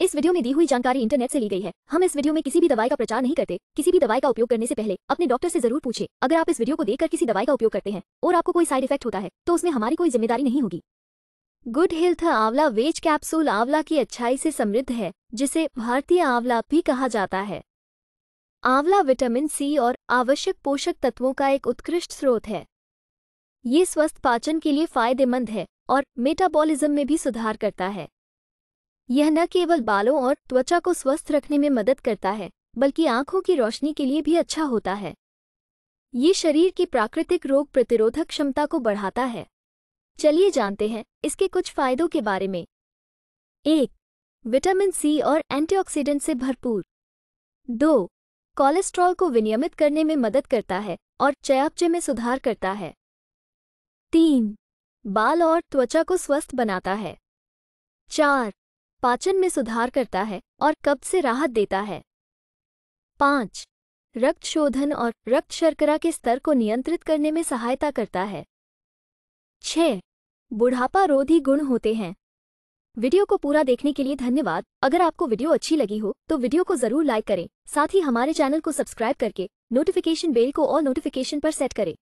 इस वीडियो में दी हुई जानकारी इंटरनेट से ली गई है हम इस वीडियो में किसी भी दवाई का प्रचार नहीं करते किसी भी दवाई का उपयोग करने से पहले अपने डॉक्टर से जरूर पूछे अगर आप इस वीडियो को देखकर किसी दवाई का उपयोग करते हैं और आपको कोई साइड इफेक्ट होता है तो उसमें हमारी कोई जिम्मेदारी नहीं होगी गुड हेल्थ आंवला वेज कैप्सूल आंवला की अच्छाई से समृद्ध है जिसे भारतीय आंवला भी कहा जाता है आंवला विटामिन सी और आवश्यक पोषक तत्वों का एक उत्कृष्ट स्रोत है ये स्वस्थ पाचन के लिए फायदेमंद है और मेटाबॉलिज्म में भी सुधार करता है यह न केवल बालों और त्वचा को स्वस्थ रखने में मदद करता है बल्कि आंखों की रोशनी के लिए भी अच्छा होता है ये शरीर की प्राकृतिक रोग प्रतिरोधक क्षमता को बढ़ाता है चलिए जानते हैं इसके कुछ फायदों के बारे में एक विटामिन सी और एंटीऑक्सीडेंट से भरपूर दो कोलेस्ट्रॉल को विनियमित करने में मदद करता है और चयापचय में सुधार करता है तीन बाल और त्वचा को स्वस्थ बनाता है चार पाचन में सुधार करता है और कब्ज से राहत देता है पाँच रक्त शोधन और रक्त शर्करा के स्तर को नियंत्रित करने में सहायता करता है छ बुढ़ापा रोधी गुण होते हैं वीडियो को पूरा देखने के लिए धन्यवाद अगर आपको वीडियो अच्छी लगी हो तो वीडियो को जरूर लाइक करें साथ ही हमारे चैनल को सब्सक्राइब करके नोटिफिकेशन बेल को और नोटिफिकेशन पर सेट करें